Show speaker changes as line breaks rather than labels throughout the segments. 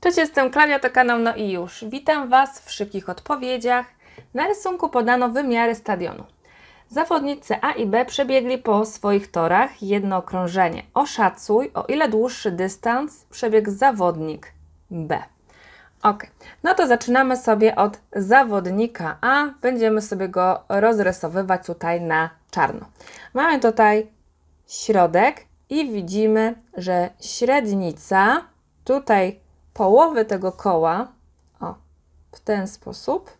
Cześć, jestem Klaudia, to kanał No i Już. Witam Was w szybkich odpowiedziach. Na rysunku podano wymiary stadionu. Zawodnicy A i B przebiegli po swoich torach jedno okrążenie. Oszacuj, o ile dłuższy dystans przebiegł zawodnik B. Ok, no to zaczynamy sobie od zawodnika A. Będziemy sobie go rozrysowywać tutaj na czarno. Mamy tutaj środek i widzimy, że średnica tutaj połowę tego koła, o, w ten sposób,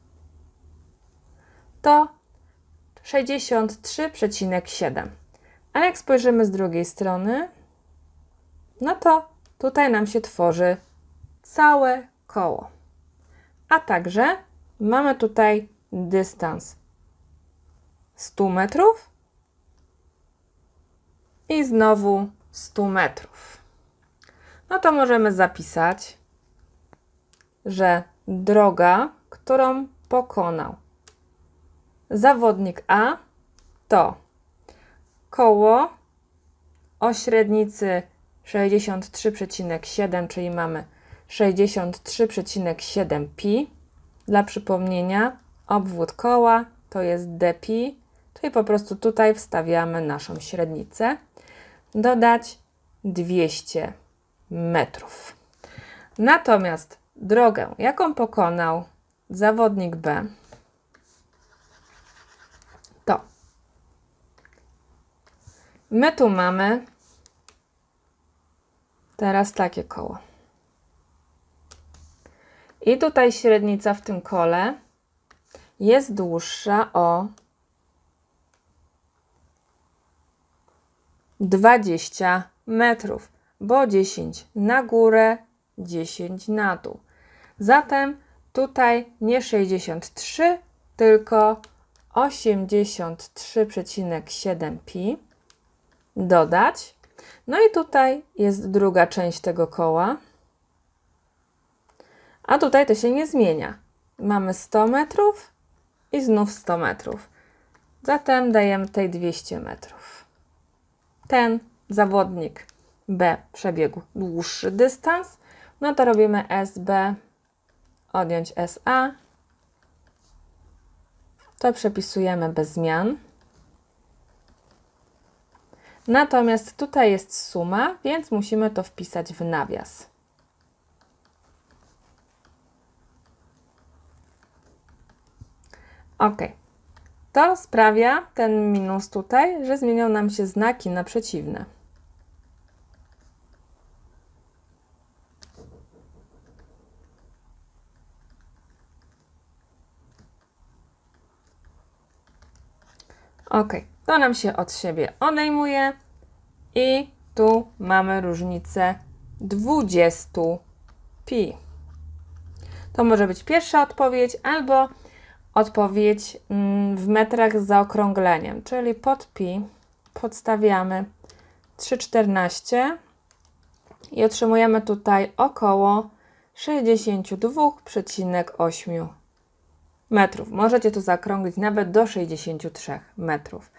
to 63,7. A jak spojrzymy z drugiej strony, no to tutaj nam się tworzy całe koło. A także mamy tutaj dystans 100 metrów i znowu 100 metrów. No to możemy zapisać że droga, którą pokonał. Zawodnik A to koło o średnicy 63,7, czyli mamy 63,7 pi. Dla przypomnienia, obwód koła to jest dpi, czyli po prostu tutaj wstawiamy naszą średnicę. Dodać 200 metrów. Natomiast drogę, jaką pokonał zawodnik B, to my tu mamy teraz takie koło. I tutaj średnica w tym kole jest dłuższa o 20 metrów, bo 10 na górę, 10 na dół. Zatem tutaj nie 63, tylko 83,7pi dodać. No i tutaj jest druga część tego koła. A tutaj to się nie zmienia. Mamy 100 metrów i znów 100 metrów. Zatem dajemy tej 200 metrów. Ten zawodnik B przebiegł dłuższy dystans, no to robimy SB odjąć SA. To przepisujemy bez zmian. Natomiast tutaj jest suma, więc musimy to wpisać w nawias. OK. To sprawia ten minus tutaj, że zmienią nam się znaki na przeciwne. Ok, to nam się od siebie odejmuje i tu mamy różnicę 20 pi. To może być pierwsza odpowiedź albo odpowiedź mm, w metrach z zaokrągleniem, czyli pod pi podstawiamy 3,14 i otrzymujemy tutaj około 62,8 metrów. Możecie to zakrąglić nawet do 63 metrów.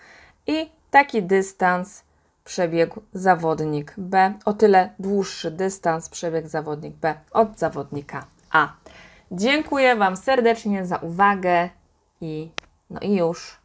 I taki dystans przebiegł zawodnik B, o tyle dłuższy dystans przebiegł zawodnik B od zawodnika A. Dziękuję Wam serdecznie za uwagę i no i już.